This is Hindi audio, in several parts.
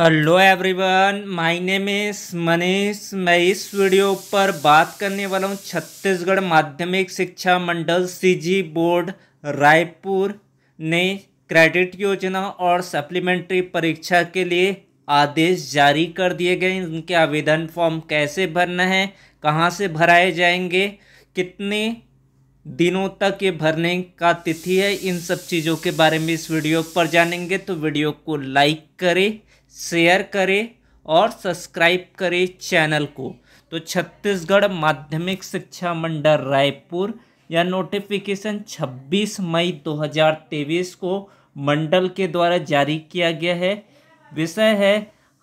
हेलो एवरीवन माय नेम इस मनीष मैं इस वीडियो पर बात करने वाला हूँ छत्तीसगढ़ माध्यमिक शिक्षा मंडल सीजी बोर्ड रायपुर ने क्रेडिट योजना और सप्लीमेंट्री परीक्षा के लिए आदेश जारी कर दिए गए उनके आवेदन फॉर्म कैसे भरना है कहाँ से भराए जाएंगे कितने दिनों तक ये भरने का तिथि है इन सब चीज़ों के बारे में इस वीडियो पर जानेंगे तो वीडियो को लाइक करें शेयर करें और सब्सक्राइब करें चैनल को तो छत्तीसगढ़ माध्यमिक शिक्षा मंडल रायपुर या नोटिफिकेशन 26 मई 2023 को मंडल के द्वारा जारी किया गया है विषय है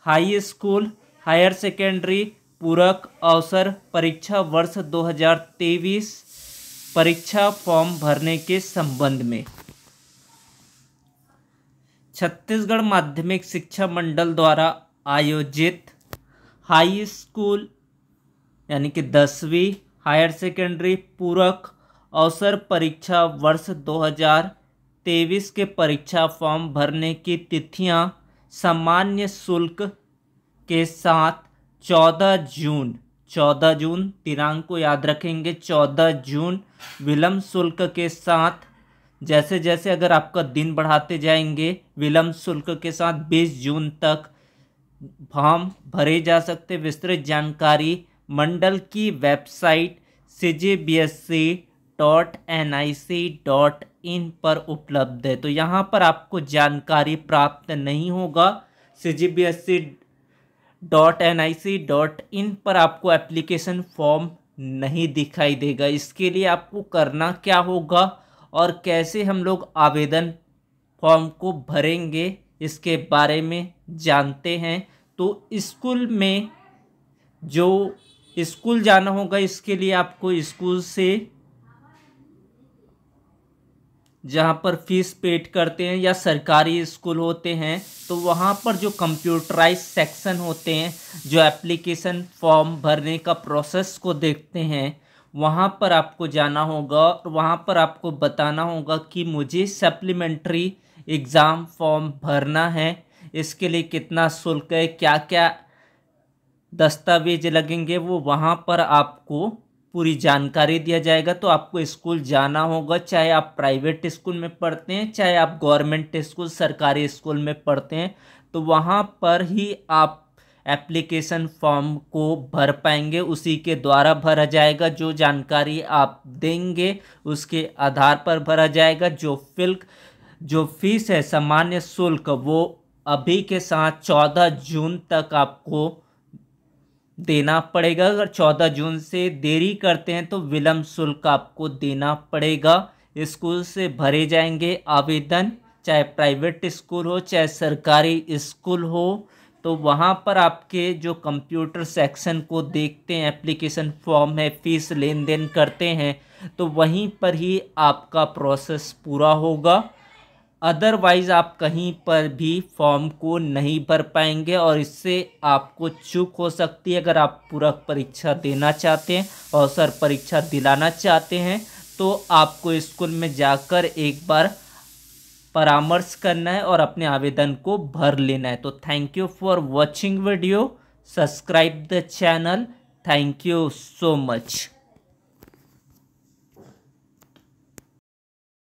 हाई स्कूल हायर सेकेंडरी पूरक अवसर परीक्षा वर्ष 2023 परीक्षा फॉर्म भरने के संबंध में छत्तीसगढ़ माध्यमिक शिक्षा मंडल द्वारा आयोजित हाई स्कूल यानी कि दसवीं हायर सेकेंडरी पूरक अवसर परीक्षा वर्ष 2023 के परीक्षा फॉर्म भरने की तिथियां सामान्य शुल्क के साथ 14 जून 14 जून दिनांक को याद रखेंगे 14 जून विलम्ब शुल्क के साथ जैसे जैसे अगर आपका दिन बढ़ाते जाएंगे विलम्ब शुल्क के साथ 20 जून तक फॉर्म भरे जा सकते विस्तृत जानकारी मंडल की website C G B S C dot N I C dot in पर उपलब्ध है तो यहाँ पर आपको जानकारी प्राप्त नहीं होगा C G B S C dot N I C dot in पर आपको एप्लीकेशन फॉर्म नहीं दिखाई देगा इसके लिए आपको करना क्या होगा और कैसे हम लोग आवेदन फॉर्म को भरेंगे इसके बारे में जानते हैं तो स्कूल में जो स्कूल जाना होगा इसके लिए आपको स्कूल से जहाँ पर फीस पेड करते हैं या सरकारी स्कूल होते हैं तो वहाँ पर जो कंप्यूटराइज सेक्शन होते हैं जो एप्लीकेशन फॉर्म भरने का प्रोसेस को देखते हैं वहाँ पर आपको जाना होगा और वहाँ पर आपको बताना होगा कि मुझे सप्लीमेंट्री एग्ज़ाम फॉर्म भरना है इसके लिए कितना शुल्क है क्या क्या दस्तावेज लगेंगे वो वहाँ पर आपको पूरी जानकारी दिया जाएगा तो आपको स्कूल जाना होगा चाहे आप प्राइवेट स्कूल में पढ़ते हैं चाहे आप गवर्नमेंट स्कूल सरकारी स्कूल में पढ़ते हैं तो वहाँ पर ही आप एप्लीकेशन फॉर्म को भर पाएंगे उसी के द्वारा भरा जाएगा जो जानकारी आप देंगे उसके आधार पर भरा जाएगा जो फिल्क जो फीस है सामान्य शुल्क वो अभी के साथ चौदह जून तक आपको देना पड़ेगा अगर चौदह जून से देरी करते हैं तो विलम्ब शुल्क आपको देना पड़ेगा स्कूल से भरे जाएंगे आवेदन चाहे प्राइवेट स्कूल हो चाहे सरकारी स्कूल हो तो वहाँ पर आपके जो कंप्यूटर सेक्शन को देखते हैं एप्लीकेशन फॉर्म है फीस लेन देन करते हैं तो वहीं पर ही आपका प्रोसेस पूरा होगा अदरवाइज़ आप कहीं पर भी फॉर्म को नहीं भर पाएंगे और इससे आपको चूक हो सकती है अगर आप पूरक परीक्षा देना चाहते हैं और सर परीक्षा दिलाना चाहते हैं तो आपको स्कूल में जाकर एक बार परामर्श करना है और अपने आवेदन को भर लेना है तो thank you for watching video subscribe the channel thank you so much